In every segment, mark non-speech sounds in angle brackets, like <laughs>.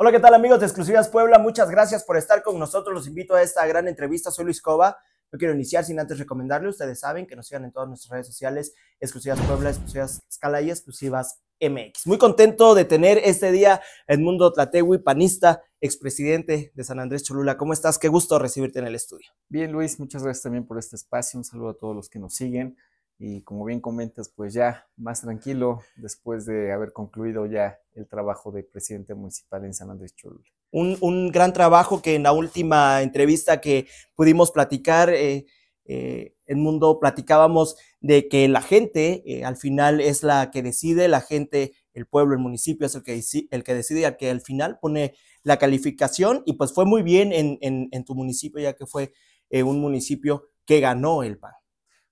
Hola, ¿qué tal amigos de Exclusivas Puebla? Muchas gracias por estar con nosotros. Los invito a esta gran entrevista. Soy Luis Cova. No quiero iniciar sin antes recomendarle, ustedes saben que nos sigan en todas nuestras redes sociales, Exclusivas Puebla, Exclusivas Escala y Exclusivas MX. Muy contento de tener este día Edmundo Tlategui, panista, expresidente de San Andrés Cholula. ¿Cómo estás? Qué gusto recibirte en el estudio. Bien, Luis, muchas gracias también por este espacio. Un saludo a todos los que nos siguen y como bien comentas, pues ya más tranquilo después de haber concluido ya el trabajo de presidente municipal en San Andrés Cholula. Un, gran trabajo que en la última entrevista que pudimos platicar, el eh, eh, Mundo platicábamos de que la gente eh, al final es la que decide, la gente, el pueblo, el municipio es el que, el que decide, el que al final pone la calificación y pues fue muy bien en, en tu municipio, ya que fue un municipio que ganó el PAN.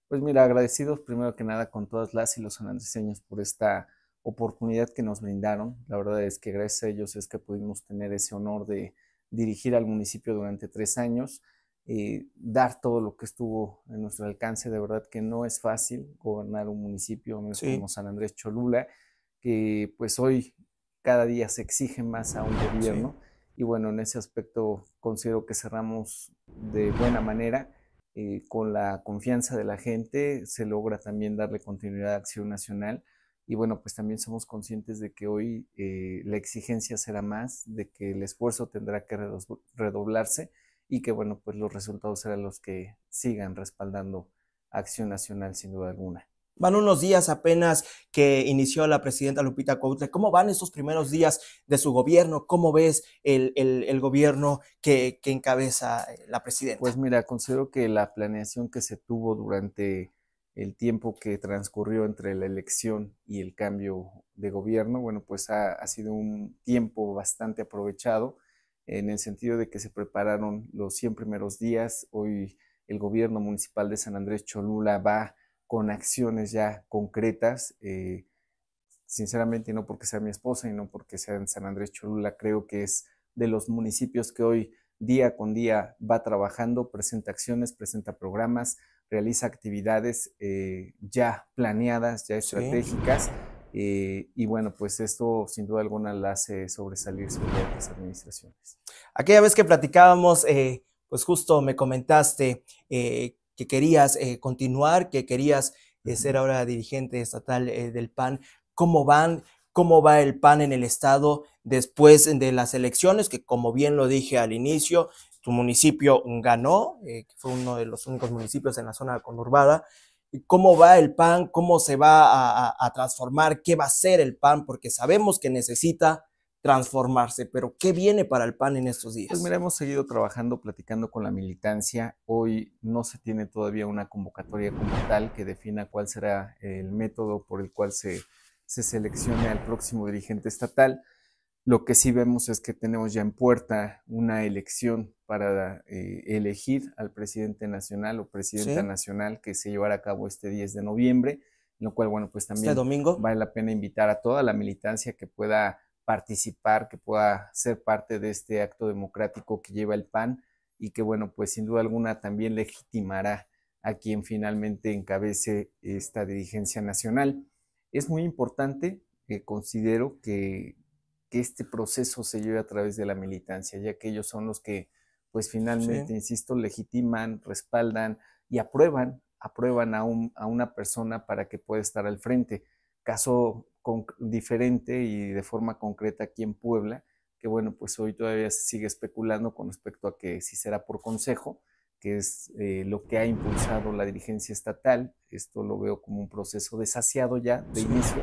Pues mira, agradecidos primero que nada con todas las y los sanandreseños por esta oportunidad que nos brindaron. La verdad es que gracias a ellos es que pudimos tener ese honor de dirigir al municipio durante tres años, y eh, dar todo lo que estuvo en nuestro alcance. De verdad que no es fácil gobernar un municipio, como San Andrés Cholula, que pues hoy cada día se exige más a un gobierno. Y bueno, en ese aspecto considero que cerramos de buena manera eh, con la confianza de la gente se logra también darle continuidad a Acción Nacional. Y bueno, pues también somos conscientes de que hoy eh, la exigencia será más, de que el esfuerzo tendrá que redoblarse y que bueno, pues los resultados serán los que sigan respaldando Acción Nacional sin duda alguna. Van unos días apenas que inició la presidenta Lupita Coutre. ¿Cómo van esos primeros días de su gobierno? ¿Cómo ves el, gobierno que, encabeza eh, la presidenta? Pues mira, considero que la planeación que se tuvo durante el tiempo que transcurrió entre la elección y el cambio de gobierno, bueno, pues ha, ha sido un tiempo bastante aprovechado en el sentido de que se prepararon los 100 primeros días. Hoy el gobierno municipal de San Andrés Cholula va con acciones ya concretas. Eh, sinceramente, no porque sea mi esposa y no porque sea en San Andrés Cholula, creo que es de los municipios que hoy día con día va trabajando, presenta acciones, presenta programas, realiza actividades eh, ya planeadas, ya estratégicas. Eh, y bueno, pues esto sin duda alguna la hace sobresalir sobre otras administraciones. Aquella vez que platicábamos, pues justo me comentaste que querías eh, continuar, que querías eh, ser ahora dirigente estatal eh, del PAN. ¿Cómo van? ¿Cómo va el PAN en el estado después de las elecciones? Que como bien lo dije al inicio, tu municipio ganó, fue uno de los únicos municipios en la zona conurbada. ¿Cómo va el PAN? ¿Cómo se va a transformar? ¿Qué va a ser el PAN? Porque sabemos que necesita transformarse. Pero, ¿qué viene para el PAN en estos pues días? Pues mira, hemos seguido trabajando, platicando con la militancia. Hoy no se tiene todavía una convocatoria como tal que defina cuál será el método por el cual se, se seleccione al próximo dirigente estatal. Lo que sí vemos es que tenemos ya en puerta una elección para eh, elegir al presidente nacional o presidenta nacional que se llevará a cabo este 10 de noviembre, lo cual, bueno, pues ¿Este también vale la pena invitar a toda la militancia que pueda participar, que pueda ser parte de este acto democrático que lleva el PAN y que, bueno, pues sin duda alguna también legitimará a quien finalmente encabece esta dirigencia nacional. Es muy importante, que considero, que, este proceso se lleve a través de la militancia, ya que ellos son los que, pues finalmente, insisto, legitiman, respaldan y aprueban, aprueban a, a una persona para que pueda estar al frente. Caso diferente y de forma concreta aquí en Puebla, que bueno, pues hoy todavía se sigue especulando con respecto a que si será por consejo, que es eh, lo que ha impulsado la dirigencia estatal. Esto lo veo como un proceso desasiado ya de inicio,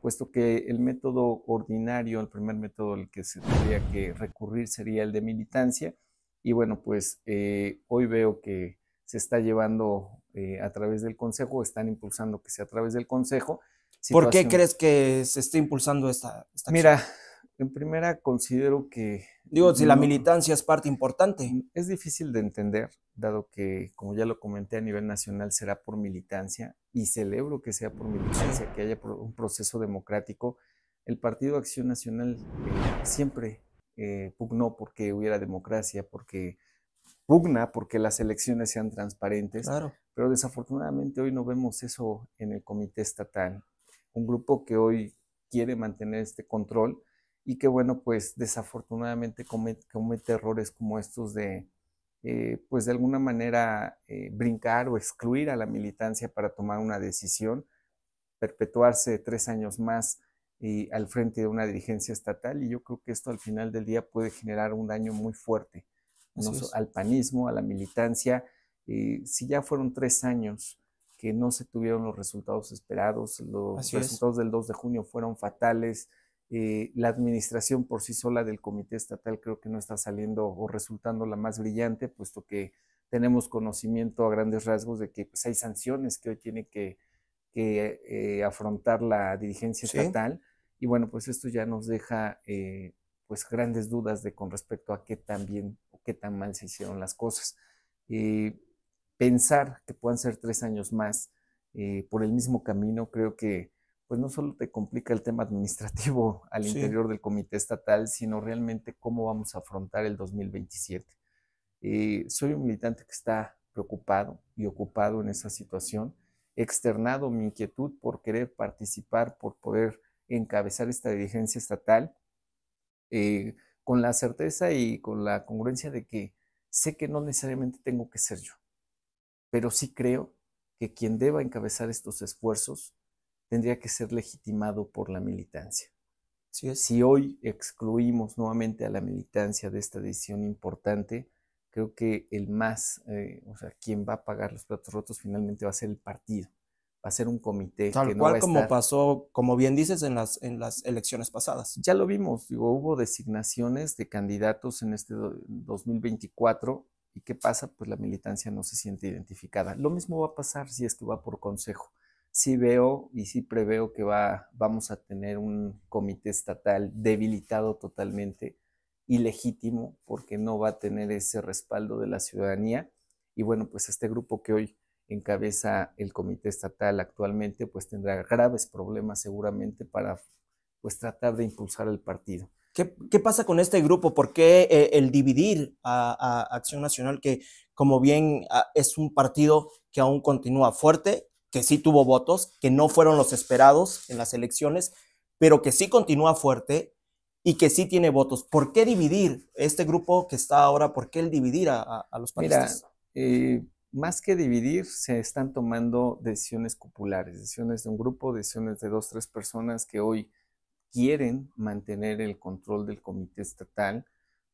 puesto que el método ordinario, el primer método al que se tendría que recurrir sería el de militancia. Y bueno, pues eh, hoy veo que se está llevando eh, a través del Consejo, están impulsando que sea a través del Consejo, ¿Por qué crees que se está impulsando esta, Mira, en primera considero que... Digo, si la militancia es parte importante. Mm, es difícil de entender, dado que, como ya lo comenté, a nivel nacional será por militancia, y celebro que sea por militancia, que haya un proceso democrático. El Partido Acción Nacional eh, siempre eh, pugnó porque hubiera democracia, porque pugna porque las elecciones sean transparentes. Claro. Pero desafortunadamente hoy no vemos eso en el comité estatal, un grupo que hoy quiere mantener este control y que, bueno, pues desafortunadamente comete, comete errores como estos de, eh, pues de alguna manera, eh, brincar o excluir a la militancia para tomar una decisión, perpetuarse tres años más y eh, al frente de una dirigencia estatal y yo creo que esto al final del día puede generar un daño muy fuerte al panismo, a la militancia. si ya fueron tres años que no se tuvieron los resultados esperados, los resultados del 2 de junio fueron fatales, eh, la administración por sí sola del comité estatal creo que no está saliendo o resultando la más brillante, puesto que tenemos conocimiento a grandes rasgos de que pues, hay sanciones que hoy tiene que, que eh, afrontar la dirigencia estatal. Y bueno, pues esto ya nos deja eh, pues grandes dudas de con respecto a qué tan bien o qué tan mal se hicieron las cosas pensar que puedan ser tres años más eh, por el mismo camino, creo que pues no solo te complica el tema administrativo <laughs> al interior del comité estatal, sino realmente cómo vamos a afrontar el 2027. Eh, soy un militante que está preocupado y ocupado en esa situación, externado mi inquietud por querer participar, por poder encabezar esta dirigencia estatal, eh, con la certeza y con la congruencia de que sé que no necesariamente tengo que ser yo pero sí creo que quien deba encabezar estos esfuerzos tendría que ser legitimado por la militancia. si hoy excluimos nuevamente a la militancia de esta decisión importante, creo que el más, eh, o sea, quien va a pagar los platos rotos finalmente va a ser el partido, va a ser un comité. Tal como pasó, como bien dices, en las, en las elecciones pasadas. Ya lo vimos, hubo designaciones de candidatos en este 2024 ¿Y qué pasa? Pues la militancia no se siente identificada. Lo mismo va a pasar si es que va por consejo. Sí veo y sí preveo que va, vamos a tener un comité estatal debilitado totalmente, ilegítimo, porque no va a tener ese respaldo de la ciudadanía. Y bueno, pues este grupo que hoy encabeza el comité estatal actualmente, pues tendrá graves problemas seguramente para pues tratar de impulsar el partido. ¿Qué, pasa con este grupo? ¿Por qué eh, el dividir a, Acción Nacional, que como bien ah, es un partido que aún continúa fuerte, que sí tuvo votos, que no fueron los esperados en las elecciones, pero que sí continúa fuerte y que sí tiene votos? ¿Por qué dividir este grupo que está ahora? ¿Por qué el dividir a, los partidos? Mira, eh, más que dividir, se están tomando decisiones populares, decisiones de un grupo, decisiones de dos, tres personas que hoy quieren mantener el control del comité estatal,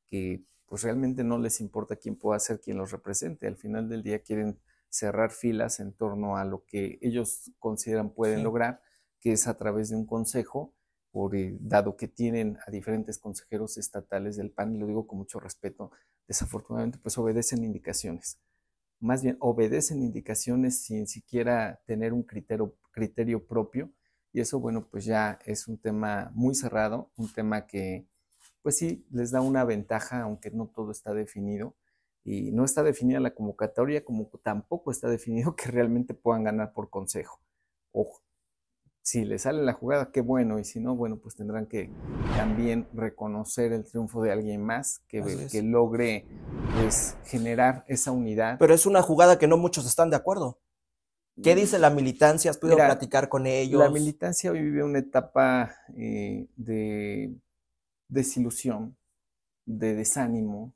que pues realmente no les importa quién pueda ser quien los represente. Al final del día quieren cerrar filas en torno a lo que ellos consideran pueden lograr, que es a través de un consejo, por, eh, dado que tienen a diferentes consejeros estatales del PAN, y lo digo con mucho respeto, desafortunadamente pues obedecen indicaciones. Más bien obedecen indicaciones sin siquiera tener un criterio propio y eso, bueno, pues ya es un tema muy cerrado, un tema que, pues sí, les da una ventaja, aunque no todo está definido. Y no está definida la convocatoria, como tampoco está definido <laughs> que realmente puedan ganar por consejo. Ojo, si les sale la jugada, qué bueno, y si no, bueno, pues tendrán que también reconocer el triunfo de alguien más que, que logre pues, generar esa unidad. Pero es una jugada que no muchos están de acuerdo. ¿Qué dice la militancia? ¿Pudo platicar con ellos? La militancia vive una etapa eh, de desilusión, de desánimo,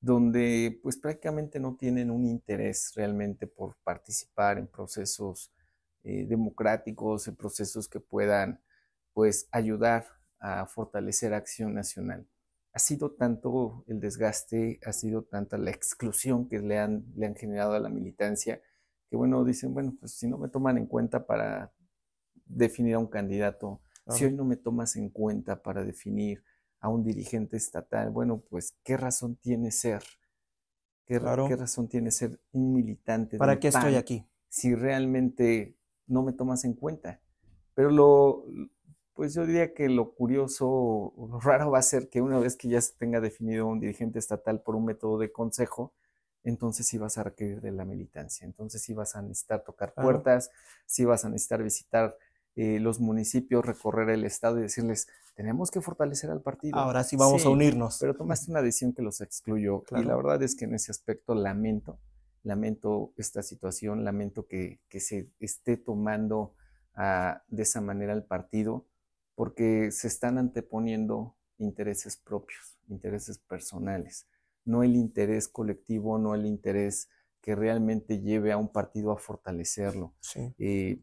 donde pues prácticamente no tienen un interés realmente por participar en procesos eh, democráticos, en procesos que puedan pues ayudar a fortalecer acción nacional. Ha sido tanto el desgaste, ha sido tanta la exclusión que le han, le han generado a la militancia, bueno, dicen, bueno, pues si no me toman en cuenta para definir a un candidato, si hoy no me tomas en cuenta para definir a un dirigente estatal, bueno, pues qué razón tiene ser, qué, ¿qué razón tiene ser un militante. ¿Para qué estoy aquí? Si realmente no me tomas en cuenta. Pero lo, pues yo diría que lo curioso, lo raro va a ser que una vez que ya se tenga definido un dirigente estatal por un método de consejo, entonces sí vas a requerir de la militancia, entonces sí vas a necesitar tocar puertas, si sí vas a necesitar visitar eh, los municipios, recorrer el estado y decirles, tenemos que fortalecer al partido. Ahora sí vamos a unirnos. Pero tomaste una decisión que los excluyó y la verdad es que en ese aspecto lamento, lamento esta situación, lamento que, se esté tomando ah, de esa manera el partido porque se están anteponiendo intereses propios, intereses personales no el interés colectivo, no el interés que realmente lleve a un partido a fortalecerlo. Eh,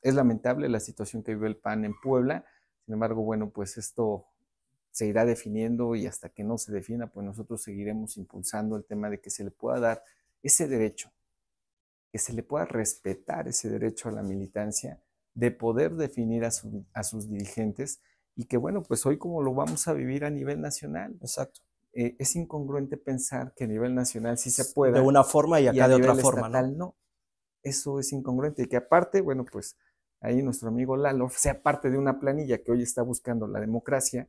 es lamentable la situación que vive el PAN en Puebla, sin embargo, bueno, pues esto se irá definiendo y hasta que no se defina, pues nosotros seguiremos impulsando el tema de que se le pueda dar ese derecho, que se le pueda respetar ese derecho a la militancia, de poder definir a sus dirigentes y que, bueno, pues hoy como lo vamos a vivir a nivel nacional. Exacto. Eh, es incongruente pensar que a nivel nacional sí se puede. De una forma y acá de otra forma. ¿no? Eso es incongruente. Y que aparte, bueno, pues ahí nuestro amigo Lalo sea parte de una planilla que hoy está buscando la democracia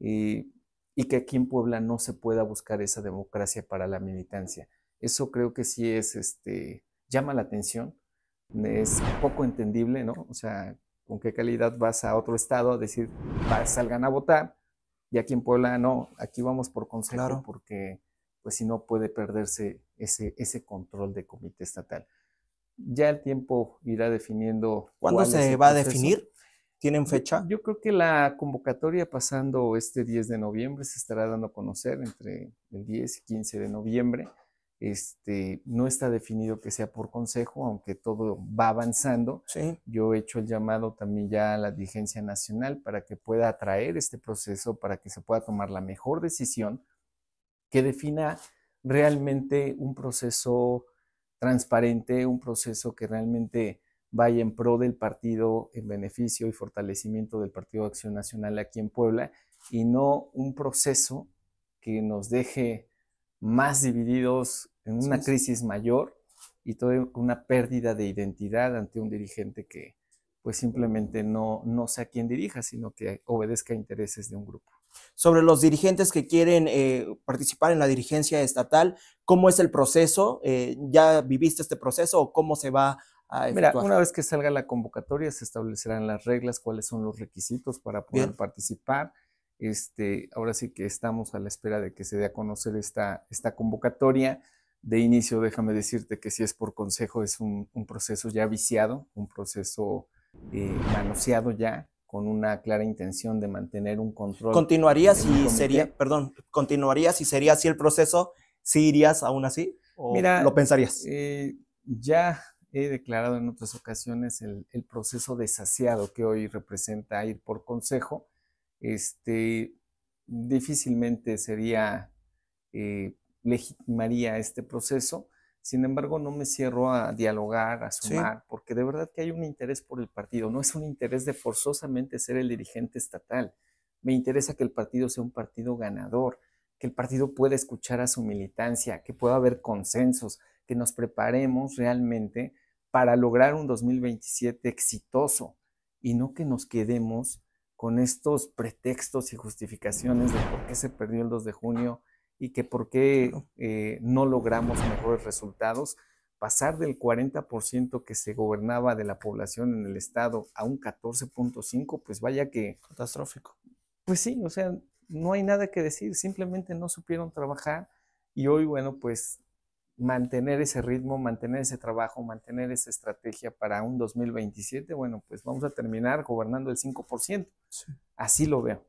eh, y, que aquí en Puebla no se pueda buscar esa democracia para la militancia. Eso creo que sí es, este, llama la atención, es poco entendible, ¿no? O sea, ¿con qué calidad vas a otro estado a decir, salgan a votar? Y aquí en Puebla, no, aquí vamos por consejo porque pues si no puede perderse ese, ese control de comité estatal. Ya el tiempo irá definiendo. ¿Cuándo se va a definir? ¿Tienen fecha? yo creo que la convocatoria pasando este 10 de noviembre se estará dando a conocer entre el 10 y 15 de noviembre. Este, no está definido que sea por consejo, aunque todo va avanzando. Yo he hecho el llamado también ya a la dirigencia nacional para que pueda atraer este proceso, para que se pueda tomar la mejor decisión que defina realmente un proceso transparente, un proceso que realmente vaya en pro del partido, en beneficio y fortalecimiento del Partido Acción Nacional aquí en Puebla, y no un proceso que nos deje más divididos, en una crisis mayor y toda una pérdida de identidad ante un dirigente que pues simplemente no, no a quién dirija, sino que obedezca intereses de un grupo. Sobre los dirigentes que quieren eh, participar en la dirigencia estatal, ¿cómo es el proceso? Eh, ¿Ya viviste este proceso o cómo se va a Mira, una vez que salga la convocatoria se establecerán las reglas, cuáles son los requisitos para poder participar este, ahora sí que estamos a la espera de que se dé a conocer esta, convocatoria. De inicio, déjame decirte que si es por consejo, es un, proceso ya viciado, un proceso eh, manoseado ya, con una clara intención de mantener un control. ¿Continuaría si sería, perdón, sería así el proceso? ¿Si irías aún así? ¿O lo pensarías? Eh, ya he declarado en otras ocasiones el, proceso desasiado que hoy representa ir por consejo este, difícilmente sería, eh, legitimaría este proceso. Sin embargo, no me cierro a dialogar, a sumar, porque de verdad que hay un interés por el partido. No es un interés de forzosamente ser el dirigente estatal. Me interesa que el partido sea un partido ganador, que el partido pueda escuchar a su militancia, que pueda haber consensos, que nos preparemos realmente para lograr un 2027 exitoso y no que nos quedemos con estos pretextos y justificaciones de por qué se perdió el 2 de junio y que por qué eh, no logramos mejores resultados, pasar del 40% que se gobernaba de la población en el estado a un 14.5, pues vaya que... Catastrófico. Pues sí, o sea, no hay nada que decir, simplemente no supieron trabajar y hoy, bueno, pues mantener ese ritmo, mantener ese trabajo, mantener esa estrategia para un 2027, bueno, pues vamos a terminar gobernando el 5%. Así lo veo.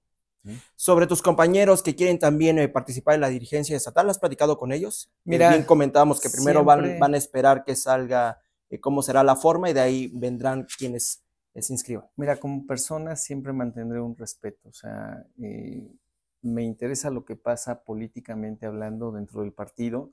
Sobre tus compañeros que quieren también eh, participar en la dirigencia estatal, ¿has platicado con ellos? Eh, Mira, comentábamos que primero van, van, a esperar que salga eh, cómo será la forma y de ahí vendrán quienes se inscriban. Mira, como persona siempre mantendré un respeto, o sea, me interesa lo que pasa políticamente hablando dentro del partido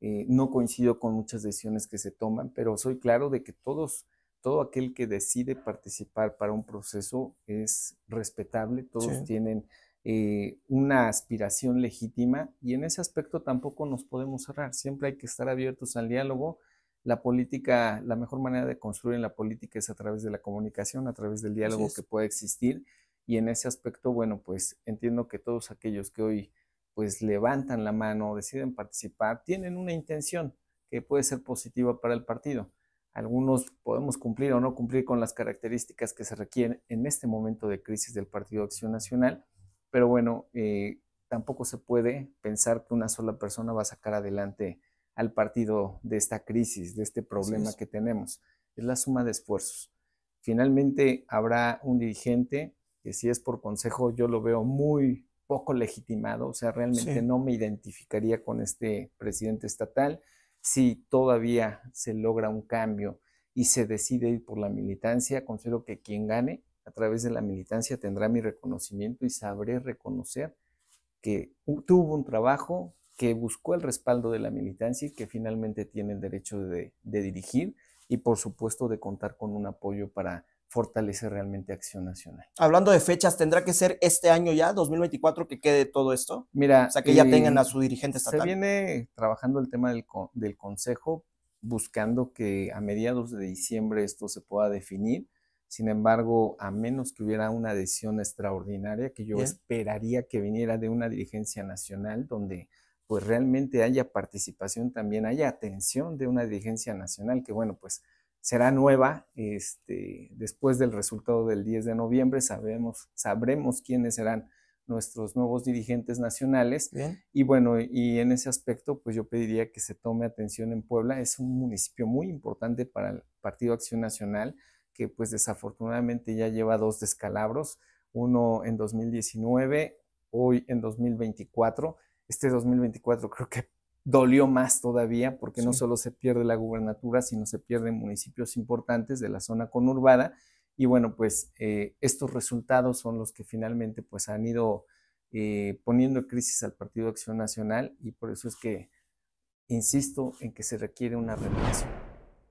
eh, no coincido con muchas decisiones que se toman, pero soy claro de que todos, todo aquel que decide participar para un proceso es respetable, todos tienen eh, una aspiración legítima y en ese aspecto tampoco nos podemos cerrar, siempre hay que estar abiertos al diálogo. La política, la mejor manera de construir en la política es a través de la comunicación, a través del diálogo que pueda existir. Y en ese aspecto, bueno, pues entiendo que todos aquellos que hoy pues levantan la mano, deciden participar, tienen una intención que puede ser positiva para el partido. Algunos podemos cumplir o no cumplir con las características que se requieren en este momento de crisis del Partido Acción Nacional, pero bueno, eh, tampoco se puede pensar que una sola persona va a sacar adelante al partido de esta crisis, de este problema que tenemos. Es la suma de esfuerzos. Finalmente habrá un dirigente que si es por consejo yo lo veo muy poco legitimado, o sea, realmente no me identificaría con este presidente estatal si todavía se logra un cambio y se decide ir por la militancia, considero que quien gane a través de la militancia tendrá mi reconocimiento y sabré reconocer que tuvo un trabajo, que buscó el respaldo de la militancia y que finalmente tiene el derecho de dirigir y por supuesto de contar con un apoyo para fortalece realmente Acción Nacional. Hablando de fechas, ¿tendrá que ser este año ya, 2024, que quede todo esto? Mira. O sea, que ya tengan a su eh, dirigente estatal. Se viene trabajando el tema del, del Consejo, buscando que a mediados de diciembre esto se pueda definir. Sin embargo, a menos que hubiera una adhesión extraordinaria, que yo esperaría que viniera de una dirigencia nacional, donde pues realmente haya participación, también haya atención de una dirigencia nacional, que bueno, pues será nueva este, después del resultado del 10 de noviembre. Sabemos, sabremos quiénes serán nuestros nuevos dirigentes nacionales. Y bueno, y en ese aspecto, pues yo pediría que se tome atención en Puebla. Es un municipio muy importante para el Partido Acción Nacional, que pues desafortunadamente ya lleva dos descalabros, uno en 2019, hoy en 2024. Este 2024 creo que dolió más todavía porque no solo se pierde la gubernatura, sino se pierden municipios importantes de la zona conurbada. Y bueno, pues eh, estos resultados son los que finalmente pues han ido eh, poniendo en crisis al Partido Acción Nacional y por eso es que insisto en que se requiere una renovación.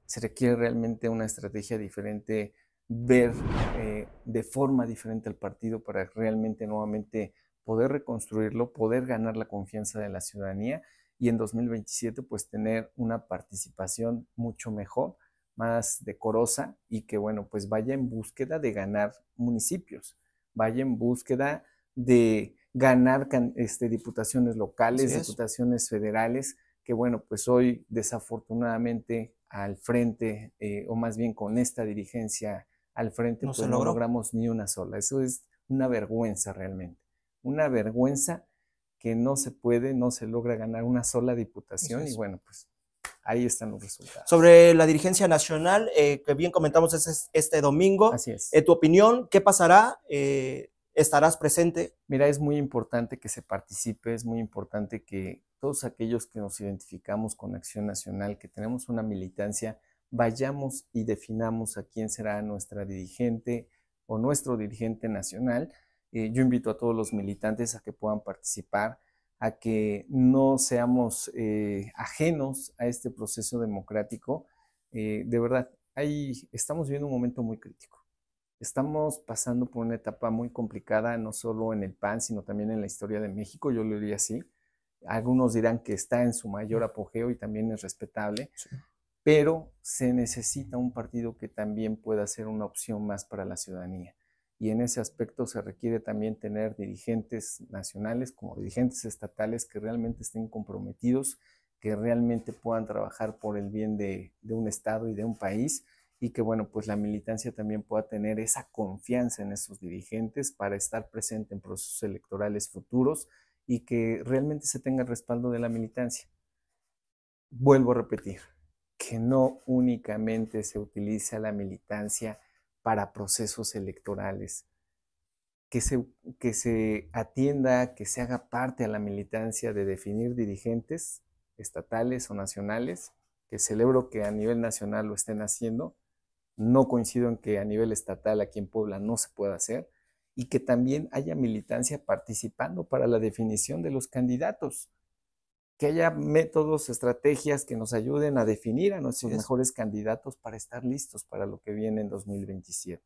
Se requiere realmente una estrategia diferente, ver eh, de forma diferente al partido para realmente nuevamente poder reconstruirlo, poder ganar la confianza de la ciudadanía y en 2027 pues tener una participación mucho mejor, más decorosa y que bueno pues vaya en búsqueda de ganar municipios, vaya en búsqueda de ganar este, diputaciones locales, diputaciones federales, que bueno pues hoy desafortunadamente al frente eh, o más bien con esta dirigencia al frente no pues no logramos ni una sola. Eso es una vergüenza realmente, una vergüenza que no se puede, no se logra ganar una sola diputación y bueno, pues ahí están los resultados. Sobre la dirigencia nacional, eh, que bien comentamos es este domingo. Así es. Eh, ¿Tu opinión? ¿Qué pasará? Eh, ¿Estarás presente? Mira, es muy importante que se participe, es muy importante que todos aquellos que nos identificamos con Acción Nacional, que tenemos una militancia, vayamos y definamos a quién será nuestra dirigente o nuestro dirigente nacional eh, yo invito a todos los militantes a que puedan participar, a que no seamos eh, ajenos a este proceso democrático. Eh, de verdad, ahí estamos viviendo un momento muy crítico. Estamos pasando por una etapa muy complicada, no solo en el PAN, sino también en la historia de México, yo lo diría así. Algunos dirán que está en su mayor apogeo y también es respetable, pero se necesita un partido que también pueda ser una opción más para la ciudadanía y en ese aspecto se requiere también tener dirigentes nacionales como dirigentes estatales que realmente estén comprometidos, que realmente puedan trabajar por el bien de, un Estado y de un país y que, bueno, pues la militancia también pueda tener esa confianza en esos dirigentes para estar presente en procesos electorales futuros y que realmente se tenga el respaldo de la militancia. Vuelvo a repetir, que no únicamente se utiliza la militancia para procesos electorales, que se, que se atienda, que se haga parte a la militancia de definir dirigentes estatales o nacionales, que celebro que a nivel nacional lo estén haciendo, no coincido en que a nivel estatal aquí en Puebla no se pueda hacer, y que también haya militancia participando para la definición de los candidatos que haya métodos, estrategias que nos ayuden a definir a nuestros mejores candidatos para estar listos para lo que viene en 2027.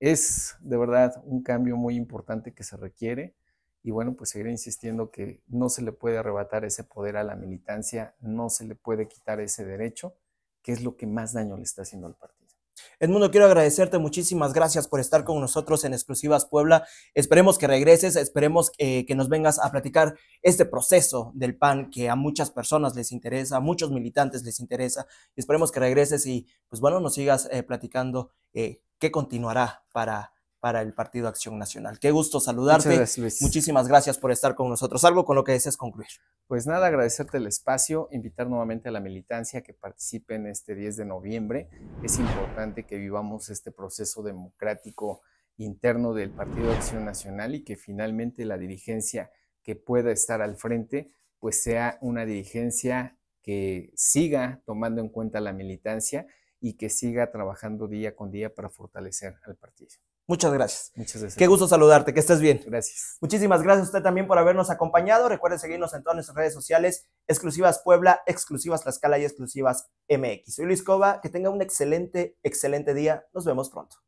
Es de verdad un cambio muy importante que se requiere y bueno, pues seguiré insistiendo que no se le puede arrebatar ese poder a la militancia, no se le puede quitar ese derecho, que es lo que más daño le está haciendo al partido. Edmundo, quiero agradecerte muchísimas gracias por estar con nosotros en Exclusivas Puebla. Esperemos que regreses, esperemos eh, que nos vengas a platicar este proceso del PAN que a muchas personas les interesa, a muchos militantes les interesa. Esperemos que regreses y, pues bueno, nos sigas eh, platicando eh, qué continuará para para el Partido Acción Nacional. Qué gusto saludarte. Muchísimas gracias por estar con nosotros. Algo con lo que deseas concluir. Pues nada, agradecerte el espacio, invitar nuevamente a la militancia que participe en este 10 de noviembre. Es importante que vivamos este proceso democrático interno del Partido Acción Nacional y que finalmente la dirigencia que pueda estar al frente pues sea una dirigencia que siga tomando en cuenta la militancia y que siga trabajando día con día para fortalecer al partido. Muchas gracias. Muchas gracias. Qué gusto saludarte, que estés bien. Gracias. Muchísimas gracias a usted también por habernos acompañado. Recuerde seguirnos en todas nuestras redes sociales, exclusivas Puebla, exclusivas Tlaxcala y exclusivas MX. Soy Luis Cova, que tenga un excelente, excelente día. Nos vemos pronto.